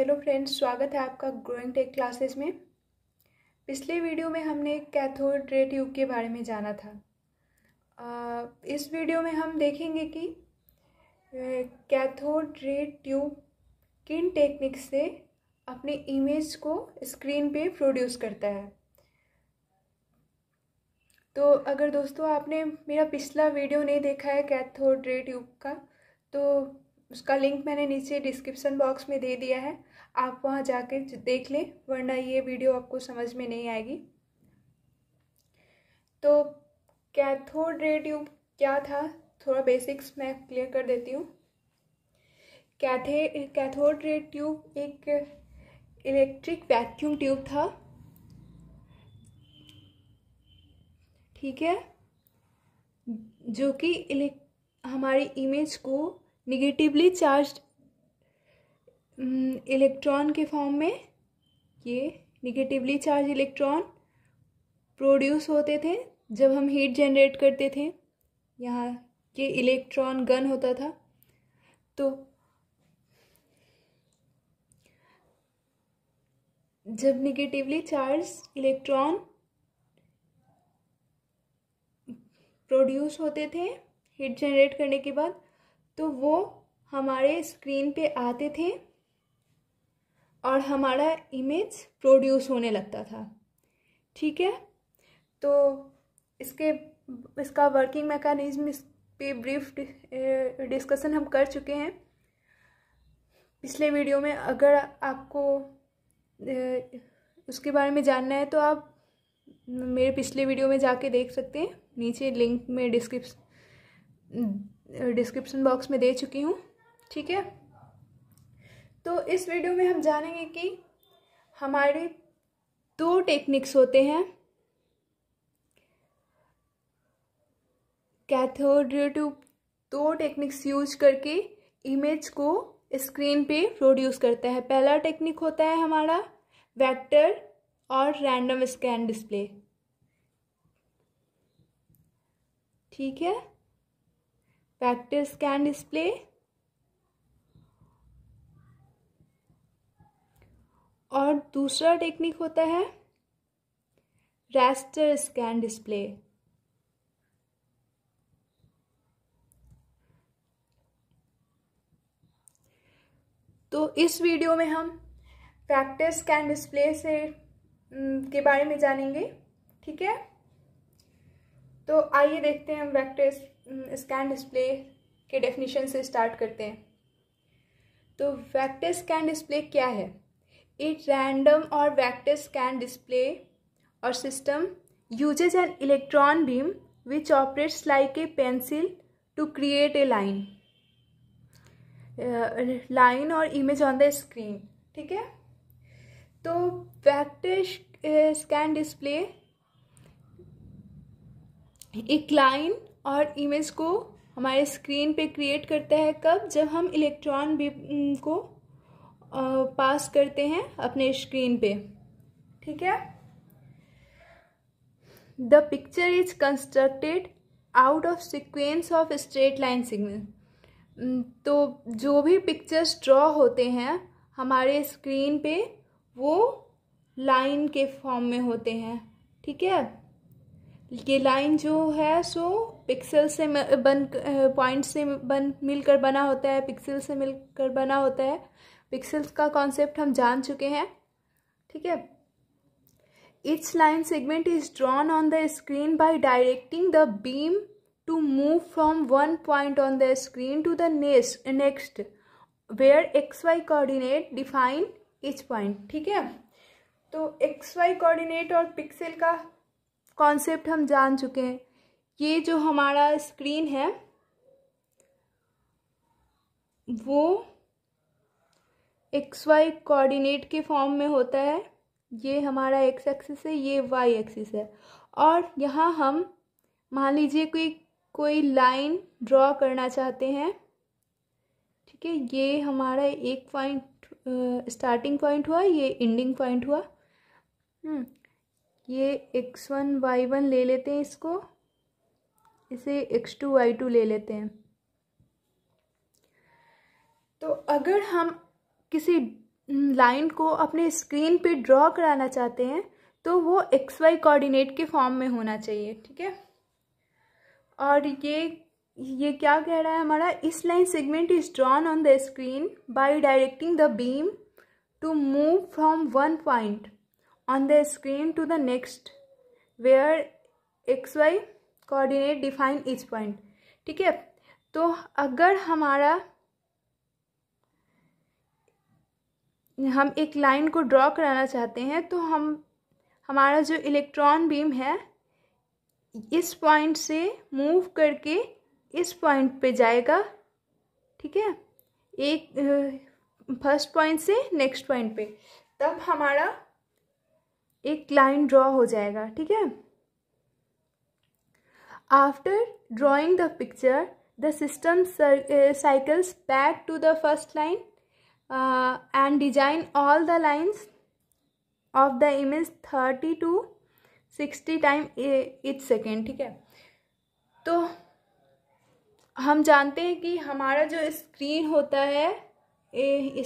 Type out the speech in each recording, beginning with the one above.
Hello friends स्वागत है आपका ग्रोइंग टेक क्लासेस में पिछले वीडियो में हमने कैथोड रे ट्यूब के बारे में जाना था आ, इस वीडियो में हम देखेंगे कि कैथोड रे ट्यूब किन टेक्निक से अपने इमेज को स्क्रीन पे प्रोड्यूस करता है तो अगर दोस्तों आपने मेरा पिछला वीडियो नहीं देखा है कैथोड रे ट्यूब का तो उसका लिंक मैंने नीचे डिस्क्रिप्शन बॉक्स में दे दिया है आप वहाँ जाकर देख लें वरना ये वीडियो आपको समझ में नहीं आएगी तो कैथोड रे ट्यूब क्या था थोड़ा बेसिक्स मैं क्लियर कर देती हूँ कैथे कैथोड रे ट्यूब एक इलेक्ट्रिक वैक्यूम ट्यूब था ठीक है जो कि हमारी इमेज को निगेटिवली चार्ज इलेक्ट्रॉन के फॉर्म में ये निगेटिवली चार्ज इलेक्ट्रॉन प्रोड्यूस होते थे जब हम हीट जनरेट करते थे यहाँ के इलेक्ट्रॉन गन होता था तो जब निगेटिवली चार्ज इलेक्ट्रॉन प्रोड्यूस होते थे हीट जनरेट करने के बाद तो वो हमारे स्क्रीन पे आते थे और हमारा इमेज प्रोड्यूस होने लगता था ठीक है तो इसके इसका वर्किंग मैकेनिज्म इस पे ब्रीफ डिस्कशन हम कर चुके हैं पिछले वीडियो में अगर आपको उसके बारे में जानना है तो आप मेरे पिछले वीडियो में जाके देख सकते हैं नीचे लिंक में डिस्क्रिप्स डिस्क्रिप्शन बॉक्स में दे चुकी हूँ ठीक है तो इस वीडियो में हम जानेंगे कि हमारे दो टेक्निक्स होते हैं कैथोड ट्यूब दो टेक्निक्स यूज करके इमेज को स्क्रीन पे प्रोड्यूस करता है पहला टेक्निक होता है हमारा वेक्टर और रैंडम स्कैन डिस्प्ले ठीक है factors can display और दूसरा टेक्निक होता है रेस्टर स्कैन डिस्प्ले तो इस वीडियो में हम फैक्टर स्कैन डिस्प्ले से के बारे में जानेंगे ठीक है तो आइए देखते हैं हम वैक्टर स्कैन डिस्प्ले के डेफिनेशन से स्टार्ट करते हैं तो वैक्टर स्कैन डिस्प्ले क्या है इट रैंडम और वैक्टर स्कैन डिस्प्ले और system uses an electron beam which operates like a pencil to create a line line और इमेज ऑन द स्क्रीन ठीक है तो वैक्टर स्कैन डिस्प्ले एक लाइन और इमेज को हमारे स्क्रीन पे क्रिएट करता है कब जब हम इलेक्ट्रॉन भी को पास करते हैं अपने स्क्रीन पे ठीक है the picture is constructed out of sequence of straight line signal तो जो भी पिक्चर्स ड्रॉ होते हैं हमारे स्क्रीन पे वो लाइन के फॉर्म में होते हैं ठीक है ये लाइन जो है सो पिक्सल से बन पॉइंट से बन मिलकर बना होता है पिक्सल से मिलकर बना होता है पिक्सल्स का कॉन्सेप्ट हम जान चुके हैं ठीक है it's line segment is drawn on the screen by directing the beam to move from one point on the screen to the next next where X Y coordinate define each point ठीक है तो X Y coordinate और pixel का concept हम जान चुके हैं ये जो हमारा स्क्रीन है वो एक्स वाई कोऑर्डिनेट के फॉर्म में होता है ये हमारा एक्स एक्सिस है ये वाई एक्सिस है और यहाँ हम मान लीजिए कोई कोई लाइन ड्रॉ करना चाहते हैं ठीक है ये हमारा एक पॉइंट स्टार्टिंग पॉइंट हुआ ये एंडिंग पॉइंट हुआ हम्म, ये एक्स वन वाई वन ले लेते हैं इसको इसे एक्स टू वाई टू ले लेते हैं तो अगर हम किसी लाइन को अपने स्क्रीन पे ड्रॉ कराना चाहते हैं तो वो एक्स वाई कोऑर्डिनेट के फॉर्म में होना चाहिए ठीक है और ये ये क्या कह रहा है हमारा इस line segment is drawn on the screen by directing the beam to move from one point on the screen to the next where X Y coordinate define each point ठीक है तो अगर हमारा हम एक लाइन को ड्रॉ कराना चाहते हैं तो हम हमारा जो इलेक्ट्रॉन बीम है इस पॉइंट से मूव करके इस पॉइंट पे जाएगा ठीक है एक फर्स्ट पॉइंट से नेक्स्ट पॉइंट पे तब हमारा एक लाइन ड्रॉ हो जाएगा ठीक है after drawing the picture the system cycles back to the first line and design all the lines of the image thirty to sixty time each second ठीक है तो हम जानते हैं कि हमारा जो स्क्रीन होता है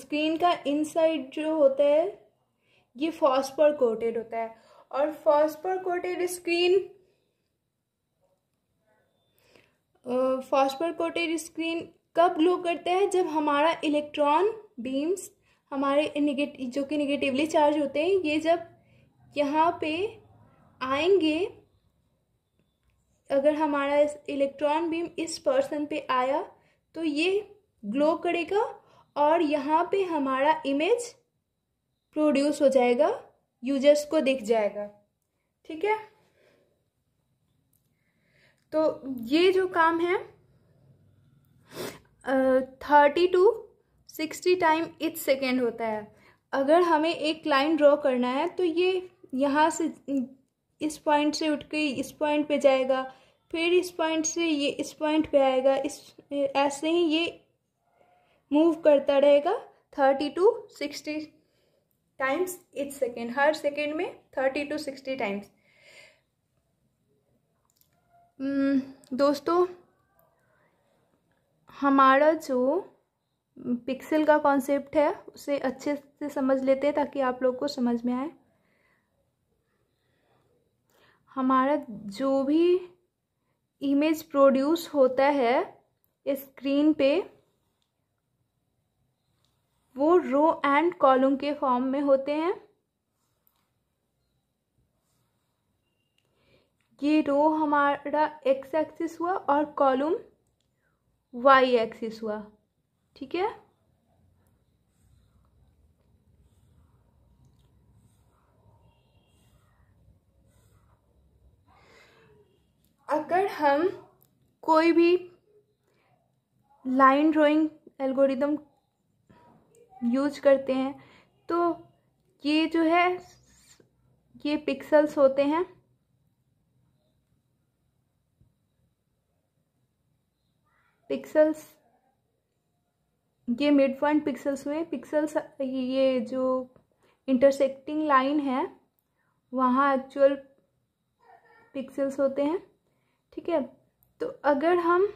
स्क्रीन का इनसाइड जो होता है ये फॉस्पर कोटेड होता है और phosphor coated screen phosphor coated screen कब ग्लो करता है जब हमारा इलेक्ट्रॉन बीम्स हमारे निगेटिव जो कि निगेटिवली चार्ज होते हैं ये जब यहाँ पे आएंगे अगर हमारा इलेक्ट्रॉन बीम इस पर्सन पे आया तो ये ग्लो करेगा और यहाँ पे हमारा इमेज प्रोड्यूस हो जाएगा यूजर्स को दिख जाएगा ठीक है तो ये जो काम है thirty to sixty time each second होता है अगर हमें एक लाइन ड्रॉ करना है तो ये यहाँ से इस पॉइंट से उठ के इस पॉइंट पे जाएगा फिर इस पॉइंट से ये इस पॉइंट पे आएगा इस ऐसे ही ये मूव करता रहेगा thirty to sixty times each second हर सेकेंड में थर्टी टू सिक्सटी टाइम्स दोस्तों हमारा जो पिक्सल का कॉन्सेप्ट है उसे अच्छे से समझ लेते हैं ताकि आप लोग को समझ में आए हमारा जो भी इमेज प्रोड्यूस होता है स्क्रीन पे वो रो एंड कॉलम के फॉर्म में होते हैं ये रो हमारा एक्स एक्सिस हुआ और कॉलम वाई एक्सिस हुआ ठीक है अगर हम कोई भी लाइन ड्राइंग एल्गोरिदम यूज करते हैं तो ये जो है ये पिक्सल्स होते हैं पिक्सल्स ये मिड पॉइंट पिक्सल्स हुए पिक्सल्स ये जो इंटरसेक्टिंग लाइन है वहाँ एक्चुअल पिक्सल्स होते हैं ठीक है तो अगर हम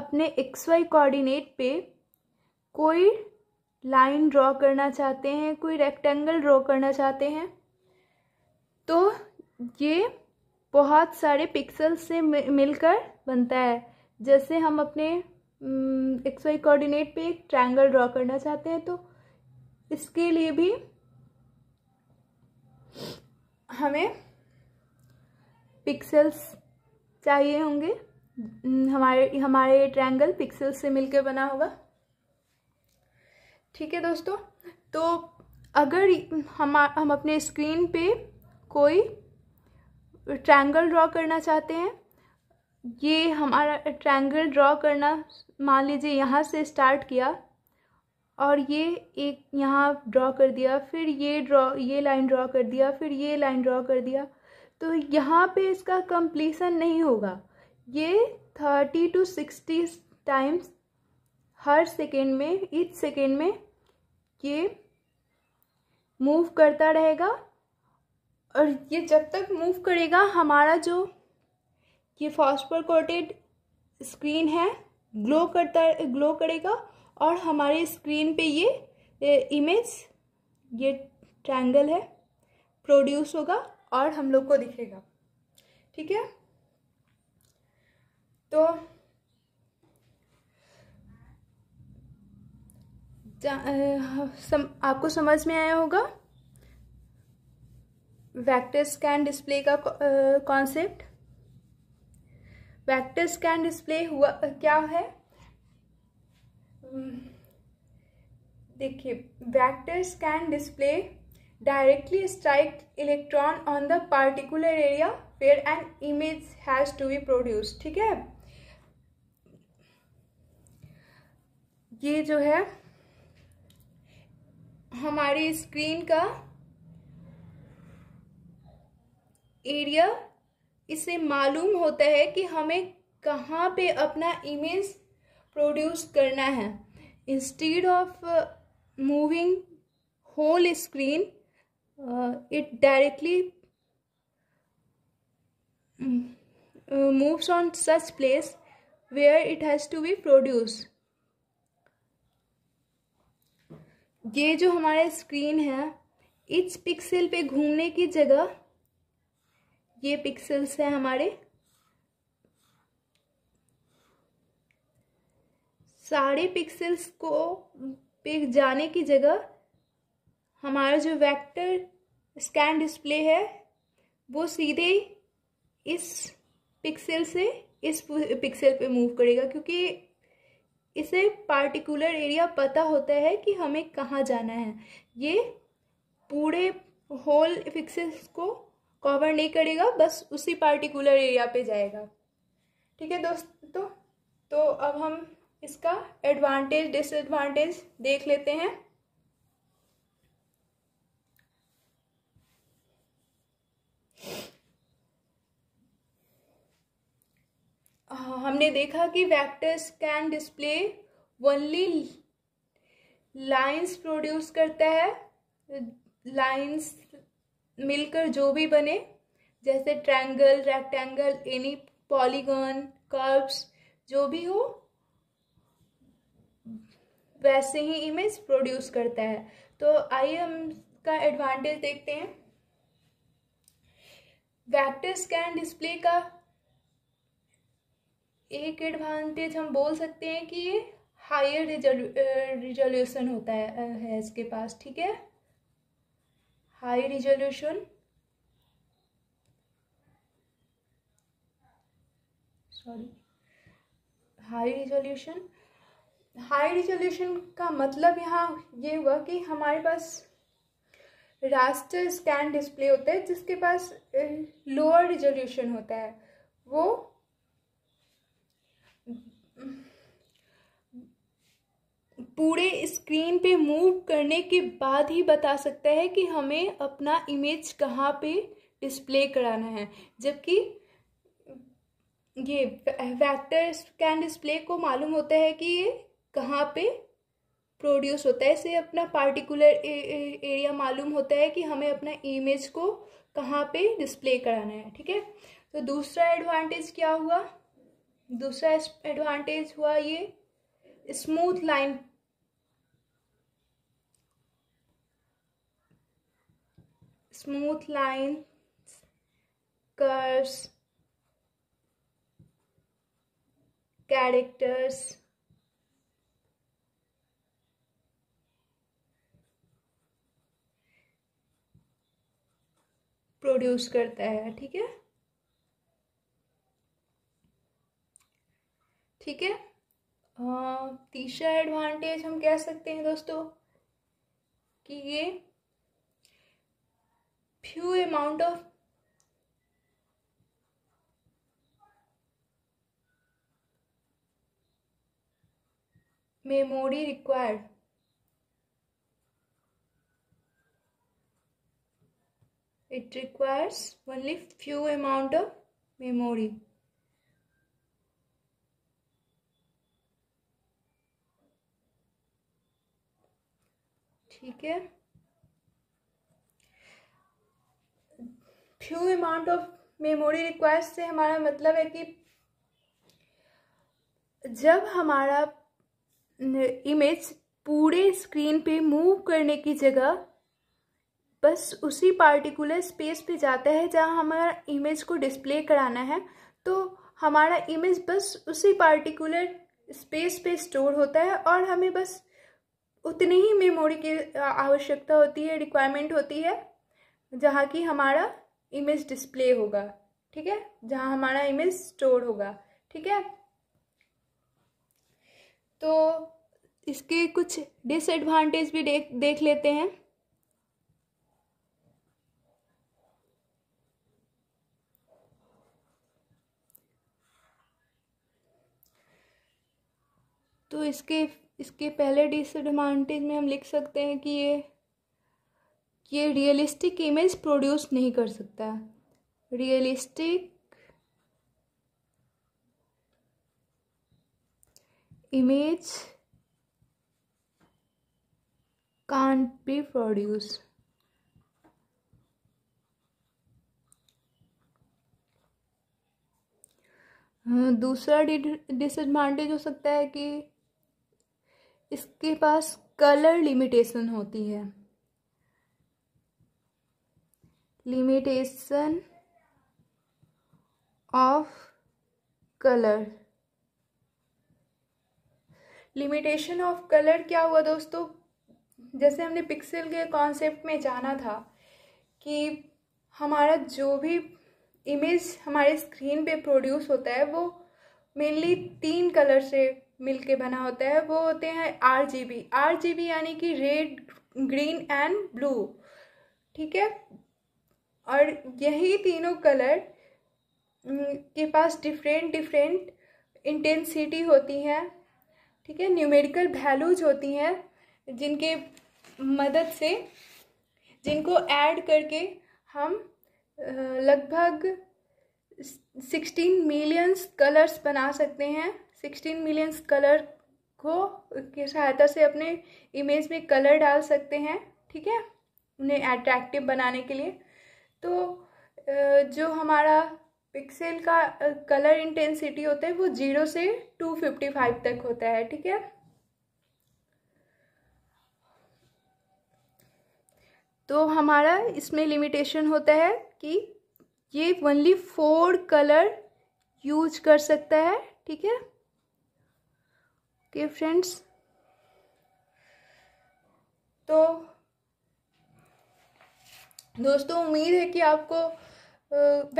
अपने एक्स वाई कोऑर्डिनेट पे कोई लाइन ड्रॉ करना चाहते हैं कोई रेक्टेंगल ड्रॉ करना चाहते हैं तो ये बहुत सारे पिक्सल से मिलकर बनता है जैसे हम अपने एक्स वाई कोऑर्डिनेट पे एक ट्रायंगल ड्रॉ करना चाहते हैं तो इसके लिए भी हमें पिक्सल्स चाहिए होंगे हमारे हमारे ट्रायंगल पिक्सल से मिलकर बना होगा ठीक है दोस्तों तो अगर हम हम अपने स्क्रीन पे कोई ट्रायंगल ड्रॉ करना चाहते हैं ये हमारा ट्रायंगल ड्रॉ करना मान लीजिए यहाँ से स्टार्ट किया और ये एक यहाँ ड्रॉ कर दिया फिर ये ड्रॉ ये लाइन ड्रॉ कर दिया फिर ये लाइन ड्रॉ कर दिया तो यहाँ पे इसका कंप्लीसन नहीं होगा ये थर्टी टू सिक्सटी टाइम्स हर सेकेंड में इस सेकेंड में ये मूव करता रहेगा और ये जब तक मूव करेगा हमारा जो ये फॉस्फर कोटेड स्क्रीन है ग्लो करता ग्लो करेगा और हमारे स्क्रीन पे ये, ये इमेज ये ट्रायंगल है प्रोड्यूस होगा और हम लोग को दिखेगा ठीक है तो सम, आपको समझ में आया होगा वैक्टर स्कैन डिस्प्ले का कॉन्सेप्ट वैक्टर स्कैन डिस्प्ले हुआ क्या है hmm. देखिए vector scan display directly strike electron on the particular area fair and image has to be produce ठीक है ये जो है हमारी स्क्रीन का एरिया इससे मालूम होता है कि हमें कहाँ पे अपना इमेज प्रोड्यूस करना है instead of moving whole screen it directly moves on such place where it has to be produced ये जो हमारा स्क्रीन है इस पिक्सल पे घूमने की जगह ये पिक्सल्स हैं हमारे सारे पिक्सल्स को पे जाने की जगह हमारा जो वेक्टर स्कैन डिस्प्ले है वो सीधे इस पिक्सल से इस पिक्सल पे मूव करेगा क्योंकि इसे पार्टिकुलर एरिया पता होता है कि हमें कहाँ जाना है ये पूरे होल फिक्सेस को कवर नहीं करेगा बस उसी पार्टिकुलर एरिया पे जाएगा ठीक है दोस्तों तो अब हम इसका एडवांटेज डिसएडवांटेज देख लेते हैं हाँ, हमने देखा कि vectors can display only lines produce करता है लाइंस मिलकर जो भी बने जैसे triangle rectangle any polygon curves जो भी हो वैसे ही इमेज प्रोड्यूस करता है तो आइए हम का एडवांटेज देखते हैं वैक्टर कैन डिस्प्ले का एक एडवांटेज हम बोल सकते हैं कि ये हायर रिजोल्यूशन होता है, है इसके पास ठीक है high resolution sorry high resolution high resolution का मतलब यहाँ ये हुआ कि हमारे पास रास्टर स्कैन डिस्प्ले होता है जिसके पास लोअर रिजोल्यूशन होता है वो पूरे स्क्रीन पे मूव करने के बाद ही बता सकता है कि हमें अपना इमेज कहाँ पे डिस्प्ले कराना है जबकि ये वेक्टर स्कैन डिस्प्ले को मालूम होता है कि ये कहाँ पे प्रोड्यूस होता है इसे अपना पार्टिकुलर एरिया मालूम होता है कि हमें अपना इमेज को कहाँ पे डिस्प्ले कराना है ठीक है तो दूसरा एडवांटेज क्या हुआ दूसरा एडवांटेज हुआ ये smooth line smooth line curves characters produce करता है ठीक है ठीक है तीसरा एडवांटेज हम कह सकते हैं दोस्तों कि ये few amount of memory required it requires only few amount of memory ठीक है few amount of memory request से हमारा मतलब है कि जब हमारा इमेज पूरे स्क्रीन पे मूव करने की जगह बस उसी पार्टिकुलर स्पेस पे जाता है जहाँ हमारा इमेज को डिस्प्ले कराना है तो हमारा इमेज बस उसी पार्टिकुलर स्पेस पे स्टोर होता है और हमें बस उतनी ही मेमोरी की आवश्यकता होती है रिक्वायरमेंट होती है जहाँ की हमारा इमेज डिस्प्ले होगा ठीक है जहाँ हमारा इमेज स्टोर होगा ठीक है तो इसके कुछ डिसएडवांटेज भी देख देख लेते हैं तो इसके इसके पहले डिसएडवांटेज में हम लिख सकते हैं कि ये ये रियलिस्टिक इमेज प्रोड्यूस नहीं कर सकता realistic image can't be produce दूसरा डिसएडवांटेज हो सकता है कि इसके पास कलर लिमिटेशन होती है limitation of colour limitation of colour क्या हुआ दोस्तों जैसे हमने पिक्सल के कॉन्सेप्ट में जाना था कि हमारा जो भी इमेज हमारे स्क्रीन पे प्रोड्यूस होता है वो मेनली तीन कलर से मिल के बना होता है वो होते हैं R G B R G B यानी कि रेड ग्रीन एंड ब्लू ठीक है और यही तीनों कलर के पास डिफरेंट डिफरेंट इंटेंसिटी होती है ठीक है न्यूमेरिकल वैल्यूज होती हैं जिनके मदद से जिनको ऐड करके हम लगभग सिक्सटीन मिलियंस कलर्स बना सकते हैं सिक्सटीन मिलियंस कलर को की सहायता से अपने इमेज में कलर डाल सकते हैं ठीक है उन्हें अट्रैक्टिव बनाने के लिए तो जो हमारा पिक्सेल का कलर इंटेंसिटी होता है वो जीरो से टू फिफ्टी फाइव तक होता है ठीक है तो हमारा इसमें लिमिटेशन होता है कि ये ओनली फोर कलर यूज कर सकता है ठीक है ओके फ्रेंड्स तो दोस्तों उम्मीद है कि आपको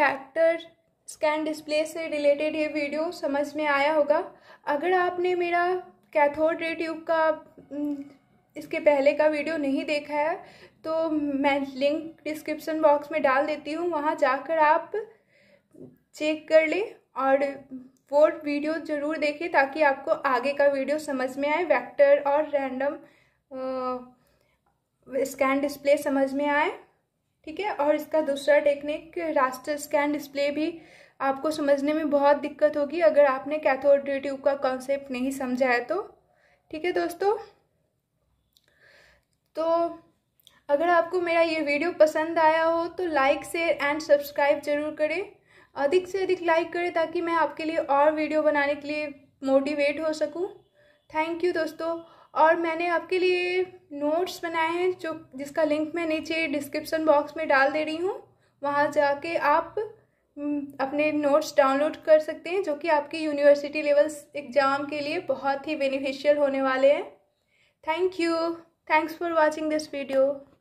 वेक्टर स्कैन डिस्प्ले से रिलेटेड ये वीडियो समझ में आया होगा अगर आपने मेरा कैथोड रे ट्यूब का इसके पहले का वीडियो नहीं देखा है तो मैं लिंक डिस्क्रिप्शन बॉक्स में डाल देती हूँ वहाँ जाकर आप चेक कर लें और वो वीडियो ज़रूर देखें ताकि आपको आगे का वीडियो समझ में आए वेक्टर और रैंडम स्कैन डिस्प्ले समझ में आए ठीक है और इसका दूसरा टेक्निक रास्टर स्कैन डिस्प्ले भी आपको समझने में बहुत दिक्कत होगी अगर आपने कैथोड रे ट्यूब का कॉन्सेप्ट नहीं समझा है तो ठीक है दोस्तों तो अगर आपको मेरा ये वीडियो पसंद आया हो तो लाइक शेयर एंड सब्सक्राइब ज़रूर करें अधिक से अधिक लाइक करें ताकि मैं आपके लिए और वीडियो बनाने के लिए मोटिवेट हो सकूं थैंक यू दोस्तों और मैंने आपके लिए नोट्स बनाए हैं जो जिसका लिंक मैं नीचे डिस्क्रिप्सन बॉक्स में डाल दे रही हूँ वहाँ जाके आप हम्म, अपने नोट्स डाउनलोड कर सकते हैं जो कि आपकी यूनिवर्सिटी लेवल एग्ज़ाम के लिए बहुत ही बेनिफिशियल होने वाले हैं thank you thanks for watching this video